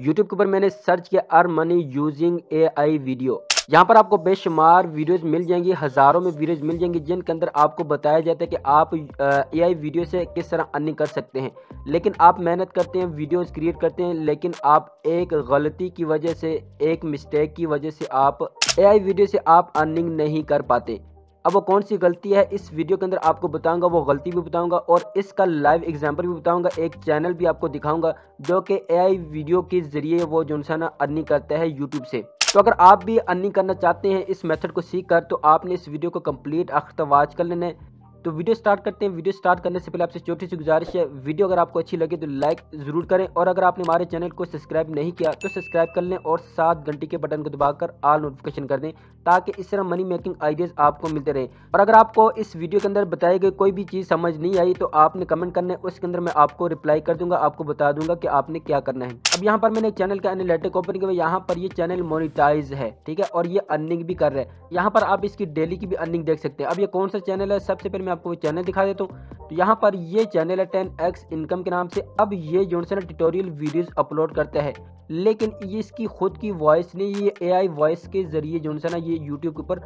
YouTube के ऊपर मैंने सर्च किया earn money using A I video यहाँ पर आपको बेशुमार वीडियोस मिल जाएंगी हज़ारों में वीडियोस मिल जाएंगी जिनके अंदर आपको बताया जाता है कि आप ए आई वीडियो से किस तरह अर्निंग कर सकते हैं लेकिन आप मेहनत करते हैं वीडियोस क्रिएट करते हैं लेकिन आप एक गलती की वजह से एक मिस्टेक की वजह से आप ए आई वीडियो से आप अर्निंग नहीं कर पाते अब वो कौन सी गलती है इस वीडियो के अंदर आपको बताऊंगा वो गलती भी बताऊंगा और इसका लाइव एग्जाम्पल भी बताऊंगा एक चैनल भी आपको दिखाऊंगा जो कि एआई वीडियो के जरिए वो जो ना अर्निंग करता है यूट्यूब से तो अगर आप भी अर्निंग करना चाहते हैं इस मेथड को सीख कर तो आपने इस वीडियो को कंप्लीट अख्तवाज कर लेना है तो वीडियो स्टार्ट करते हैं वीडियो स्टार्ट करने से पहले आपसे छोटी सी गुजारिश है वीडियो अगर आपको अच्छी लगे तो लाइक जरूर करें और अगर आपने हमारे चैनल को सब्सक्राइब नहीं किया तो सब्सक्राइब कर लें और सात घंटे के बटन को दबाकर ऑल नोटिफिकेशन कर दें ताकि इस तरह मनी मेकिंग आइडियाज आपको मिलते रहे और अगर आपको इस वीडियो के अंदर बताई गई कोई भी चीज़ समझ नहीं आई तो आपने कमेंट करना है उसके अंदर मैं आपको रिप्लाई कर दूंगा आपको बता दूंगा कि आपने क्या करना है अब यहाँ पर मैंने चैनल का एनालिटिक ओपन किया यहाँ पर ये चैनल मोनिटाइज है ठीक है और ये अर्निंग भी कर रहे हैं यहाँ पर आप इसकी डेली की भी अर्निंग देख सकते हैं अब ये कौन सा चैनल है सबसे पहले मैं आपको वो चैनल दिखा देता हूँ तो यहाँ पर ये चैनल है टेन एक्स इनकम के नाम से अब ये जो ना ट्यूटोरियल वीडियोस अपलोड करता है लेकिन ये इसकी खुद की वॉइस नहीं ये एआई वॉइस के जरिए जो ना ये यूट्यूब के ऊपर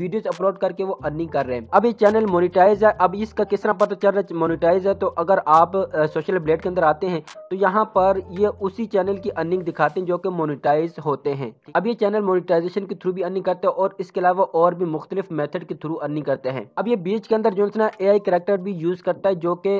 वीडियोस अपलोड करके वो अर्निंग कर रहे हैं अब ये चैनल मोनिटाइज है अब इसका किस तरह पता चल रहा है मोनिटाइज है तो अगर आप सोशल ब्लेड के अंदर आते हैं तो यहाँ पर ये उसी चैनल की अर्निंग दिखाते हैं जो कि मोनिटाइज होते हैं अब ये चैनल मोनिटाइजेशन के थ्रू भी अर्निंग करते हैं और इसके अलावा और भी मुख्तलिफ मेथड के थ्रू अर्निंग करते हैं अब ये बीच के अंदर जो ना ए आई करेक्टर भी यूज़ करता है जो कि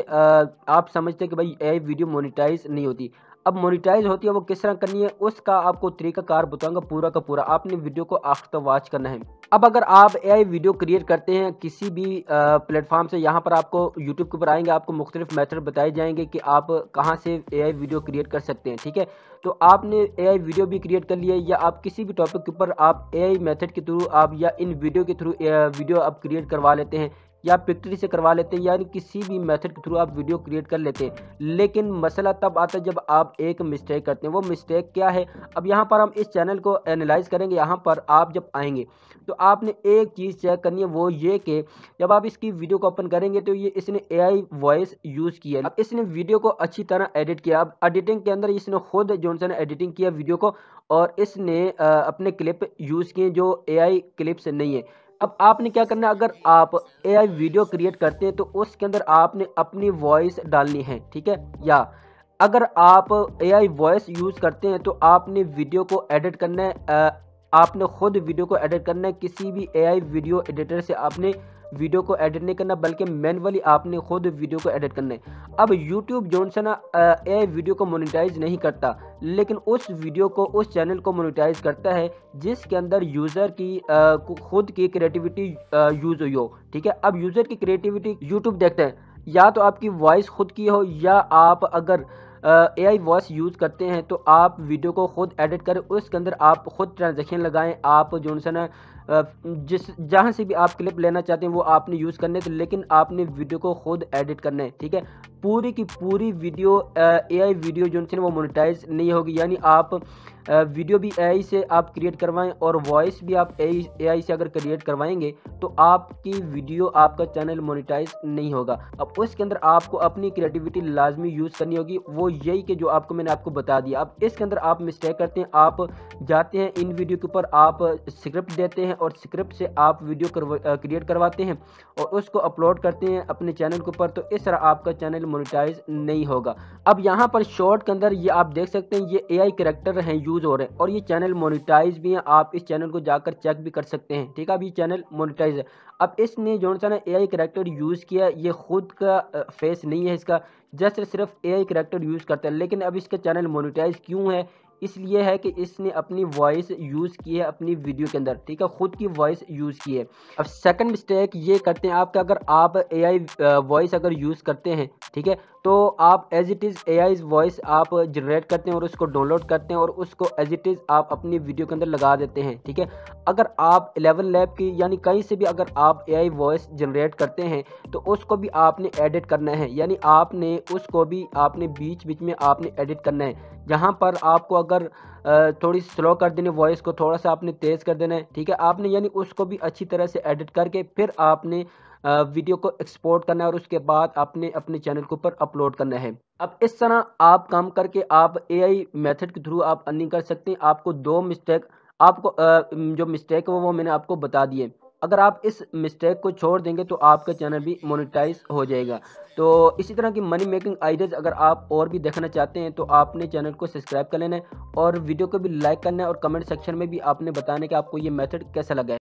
आप समझते हैं कि भाई ये वीडियो मोनिटाइज नहीं होती अब मोनिटाइज होती है वो किस तरह करनी है उसका आपको तरीका कार बताऊंगा पूरा का पूरा आपने वीडियो को आखिर तक वॉच करना है अब अगर आप ए वीडियो क्रिएट करते हैं किसी भी प्लेटफॉर्म से यहाँ पर आपको यूट्यूब के ऊपर आएंगे आपको मुख्तलिफ मेथड बताए जाएंगे कि आप कहाँ से ए वीडियो क्रिएट कर सकते हैं ठीक है तो आपने ए वीडियो भी क्रिएट कर लिया या आप किसी भी टॉपिक के ऊपर आप ए मेथड के थ्रू आप या इन वीडियो के थ्रू वीडियो आप क्रिएट करवा लेते हैं या पिक्ट्री से करवा लेते यानी किसी भी मेथड के थ्रू आप वीडियो क्रिएट कर लेते लेकिन मसला तब आता है जब आप एक मिस्टेक करते हैं वो मिस्टेक क्या है अब यहाँ पर हम इस चैनल को एनालाइज करेंगे यहाँ पर आप जब आएंगे तो आपने एक चीज़ चेक करनी है वो ये कि जब आप इसकी वीडियो को ओपन करेंगे तो ये इसने आई वॉइस यूज़ किया अब इसने वीडियो को अच्छी तरह एडिट किया अब एडिटिंग के अंदर इसने खुद जोनसन एडिटिंग किया वीडियो को और इसने अपने क्लिप यूज़ किए जो एआई क्लिप्स नहीं है अब आपने क्या करना अगर आप एआई वीडियो क्रिएट करते हैं तो उसके अंदर आपने अपनी वॉइस डालनी है ठीक है या अगर आप एआई वॉइस यूज़ करते हैं तो आपने वीडियो को एडिट करना है आपने खुद वीडियो को एडिट करना है किसी भी एआई वीडियो एडिटर से आपने वीडियो को एडिट नहीं करना बल्कि मैनुअली आपने खुद वीडियो को एडिट करना है अब यूट्यूब जो से ना ए वीडियो को मोनिटाइज नहीं करता लेकिन उस वीडियो को उस चैनल को मोनिटाइज करता है जिसके अंदर यूज़र की खुद की क्रिएटिविटी यूज़ हुई हो ठीक है अब यूज़र की क्रिएटिविटी यूट्यूब देखते हैं या तो आपकी वॉइस खुद की हो या आप अगर ए आई वॉइस यूज़ करते हैं तो आप वीडियो को खुद एडिट करें उसके अंदर आप खुद ट्रांजेक्शन लगाएं आप जो सा ना जिस जहाँ से भी आप क्लिप लेना चाहते हैं वो आपने यूज़ करने थे तो लेकिन आपने वीडियो को खुद एडिट करना है ठीक है पूरी की पूरी वीडियो एआई वीडियो जो है वो मोनिटाइज नहीं होगी यानी आप वीडियो भी एआई से आप क्रिएट करवाएं और वॉइस भी आप एआई से अगर क्रिएट करवाएंगे तो आपकी वीडियो आपका चैनल मोनिटाइज नहीं होगा अब उसके अंदर आपको अपनी क्रिएटिविटी लाजमी यूज़ करनी होगी वो यही कि जो आपको मैंने आपको बता दिया अब इसके अंदर आप मिस्टेक करते हैं आप जाते हैं इन वीडियो के ऊपर आप स्क्रिप्ट देते हैं हैं और स्क्रिप्ट से आप वीडियो क्रिएट करवाते हैं और उसको अपलोड करते हैं अपने चैनल के ऊपर तो इस तरह आपका चैनल मोनिटाइज नहीं होगा अब यहाँ पर शॉर्ट के अंदर ये आप देख सकते हैं ये एआई कैरेक्टर हैं यूज़ हो रहे हैं और ये चैनल मोनिटाइज भी हैं आप इस चैनल को जाकर चेक भी कर सकते हैं ठीक है अब ये चैनल मोनिटाइज है अब इसने जो सा ना ए कैरेक्टर यूज़ किया ये खुद का फेस नहीं है इसका जस्ट सिर्फ ए आई करेक्टर यूज़ करता है लेकिन अब इसका चैनल मोनिटाइज क्यों है इसलिए है कि इसने अपनी वॉइस यूज़ की है अपनी वीडियो के अंदर ठीक है ख़ुद की वॉइस यूज़ की है अब सेकंड मिस्टेक ये करते हैं आपका अगर आप एआई वॉइस अगर यूज़ करते हैं ठीक है तो आप as it is A I voice आप जनरेट करते हैं और उसको डाउनलोड करते हैं और उसको एज इट इज़ आप अपनी वीडियो के अंदर लगा देते हैं ठीक है अगर आप एलेवन लैब की यानी कहीं से भी अगर आप ए आई वॉइस जनरेट करते हैं तो उसको भी आपने एडिट करना है यानी आपने उसको भी आपने बीच बीच में आपने एडिट करना है जहाँ पर आपको अगर थोड़ी स्लो कर देनी वॉइस को थोड़ा सा आपने तेज़ कर देना है ठीक है आपने यानी उसको भी अच्छी तरह से एडिट करके फिर आपने वीडियो को एक्सपोर्ट करना है और उसके बाद आपने अपने चैनल के ऊपर अपलोड करना है अब इस तरह आप काम करके आप एआई मेथड के थ्रू आप अर्निंग कर सकते हैं आपको दो मिस्टेक आपको जो मिस्टेक है वो मैंने आपको बता दिए अगर आप इस मिस्टेक को छोड़ देंगे तो आपका चैनल भी मोनिटाइज हो जाएगा तो इसी तरह की मनी मेकिंग आइडियाज़ अगर आप और भी देखना चाहते हैं तो आपने चैनल को सब्सक्राइब कर लेना है और वीडियो को भी लाइक करना है और कमेंट सेक्शन में भी आपने बताना कि आपको ये मेथड कैसा लगा है